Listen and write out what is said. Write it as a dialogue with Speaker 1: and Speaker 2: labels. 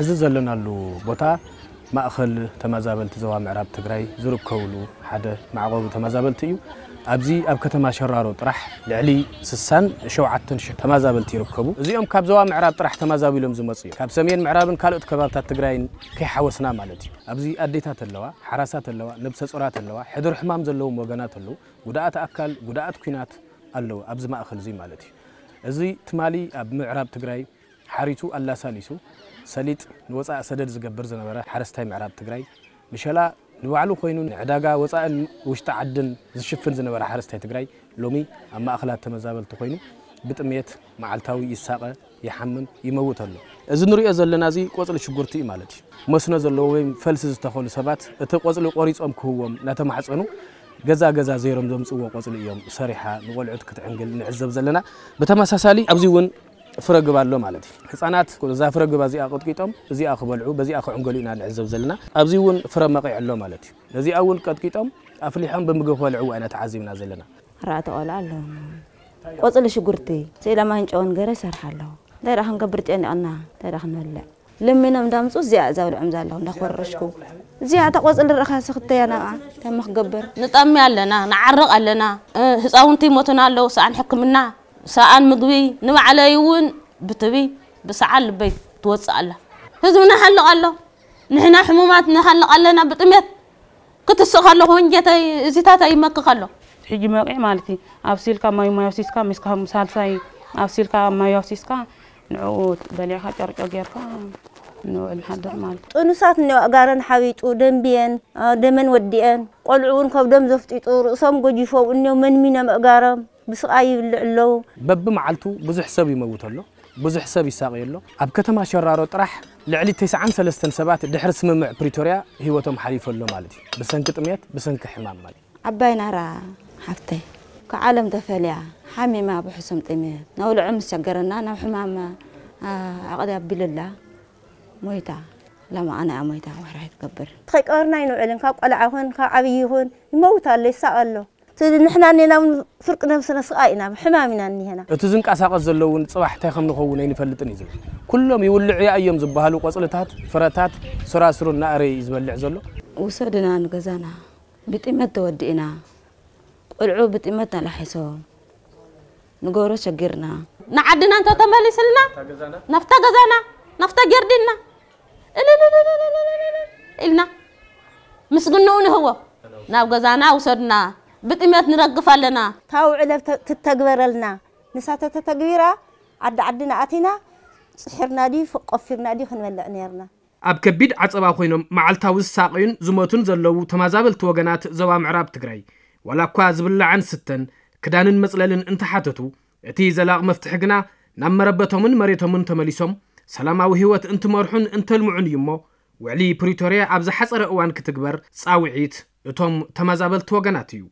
Speaker 1: حزز لنا لو بوتا ماخل تمازابل تزوا معراب تگراي زرب كولو حدا معقوب تمازابل تيو ابزي اب كتما شرارو طرح لعلي سسان شو عتن ش تمازابل تيركبو زيوم كاب زوا معراب طرح تمازابل يوم زمصي كاب سمين معرابن كالوت كبابتا تگراي كي حوسنا مالتي ابزي اديتا تلوا حراسات تلوا نبس صرات تلوا حدر حمام زلو موغنات تلو غدات اكل غدات كينات الو ابز ماخل زي مالتي ازي تمالي اب معراب تگراي ሓሪቱ ኣላሳሊሱ ሰሊጥ ንወፃኢ ሰደድ ዝገብር ዝነበረ ሓረስታይ ምዕራብ ትግራይ ምሸላ ንባዕሉ ኮይኑ ንዕዳጋ ወፃእን ውሽጢ ዓድን ዝሽፍን ዝነበረ ሓረስታይ ትግራይ ሎሚ ኣብ ማእኸላት ተመዛበልቲ ኮይኑ ብጥሜት መዓልታዊ ይሳቐ ይሓምም ይመውት ኣሎ እዚ ንሪኦ ዘለና እዚ ቆፅሊ ሽጉርቲ እዩ ማለት እዩ መስኖ ዘለዎ ወይ ፈልሲ ዝተኸሉ ሰባት እቲ ቆፅሊ ቆሪፆም ክህቦም እናተማሕፀኑ ገዛ ገዛ ዘይሮም ዘምፅዎ ቆፅሊ እዮም ሰሪሓ ንቆልዑት ክትዕንግል ንዕዘብ ዘለና ብተመሳሳሊ ኣብዚ እውን فرق بالله مالتي حسنات كل زا فرق بزي أخد كيتهم بزي أخو بلعو بزي أخو عنقولي نال عزب زلنا أبزي ون فرق مقيع الله مالتي نزي أول قد كيتهم أفليحان بمقف بلعو أنا تعزي من زلنا
Speaker 2: رات أول الله وصل شقرتي سيلا ما هنش أون غير سرح الله دير قبرت أنا أنا دير أخن هلا لما نم دامسو زي أزاو العمزة الله نخور
Speaker 3: رشكو زي أتاق وصل الرخاص خطي أنا كم مخقبر نطمي لنا نعرق لنا هساون تيموتنا لو سعن حكمنا ساعان مدوي نوع علي ون بتبي بساعة البيت توصى الله هزمنا حلق الله نحنا حمومات نحلق لنا بطميت كتسخ الله هون جتاي زيتاتي يمكخ الله ሕጂ መውቂዕ ማለት እዩ ኣብሲልካ ማዩ ማዮሲስካ ምስካ ምሳልሳይ ኣብሲልካ ማዮሲስካ ንዕኡ በሊዕካ ጨርጮ ጌርካ ንውዕል ንሓድር ማለት እዩ ጥኑሳት እኒ
Speaker 4: ኣጋረን ሓቢጡ ደንብየን ደመን ወዲአን ቆልዑ እውን ከብዶም ዘፍጢጡ ርእሶም ጎጂፎም እንዮም መንሚኖም ኣጋሮም بسقاي يبلعلو
Speaker 1: بب معلتو بزح سب يموت له بزح سب يساقي له اب كتما شرارو طرح لعلي 93 سبات دحر سمع بريتوريا هيوتهم حليف له مالتي بسنك طميت بسنك حمام مالي
Speaker 2: عباي نارا حفتي كعالم دفليا حامي ما بحسم طمي نول عم سجرنا انا
Speaker 4: حمام عقد ابي لله ميتا
Speaker 2: لما انا ميتا
Speaker 1: وراي تكبر
Speaker 4: تخيك اورناي نوعلن كا قلعه هون كا عبي هون يموت الله يسال نحن نحن فرق نفسنا سقائنا بحمامنا اني هنا
Speaker 1: تزنق اساق زلون صباح تاي خن نخون اين فلطن يزل كلهم يولع يا ايام زبهالو قصلتات فراتات سراسر النار يزبلع زلو
Speaker 2: وسدنا نغزانا بتيمت ودينا قلعو بتيمت على حسو نغورو شجرنا نعدنا انت
Speaker 3: تملسلنا نفتا غزانا نفتا جردنا إلنا مسقنا هو ناو غزانا وسدنا ብጥሜት ንረግፍ ኣለና ታብኡ ዕለብ ትተግበረልና ንሳተ ተተግቢራ ዓዲ
Speaker 4: ዓዲና ኣቲና ፅሒርና ድዩ ቆፊርና ድዩ ክንበልዕ ነርና
Speaker 1: ኣብ ከቢድ ዓፀባ ኮይኖም መዓልታዊ ዝሳቀዩን ዝሞቱን ዘለው ተማዛበልቲ ወገናት ዞባ ምዕራብ ትግራይ ዋላ እኳ ዝብላዕን ስተን ክዳንን መፅለልን እንተሓተቱ እቲ ዘላቕ መፍትሒ ግና ናብ መረበቶምን መሬቶምን ተመሊሶም ሰላማዊ ህይወት እንትመርሑን እንተልምዑን እዩ እሞ ውዕሊ ፕሪቶርያ ኣብ ዝሓፀረ እዋን ክትግበር ፃውዒት እቶም ተመዛበልቲ ወገናት እዩ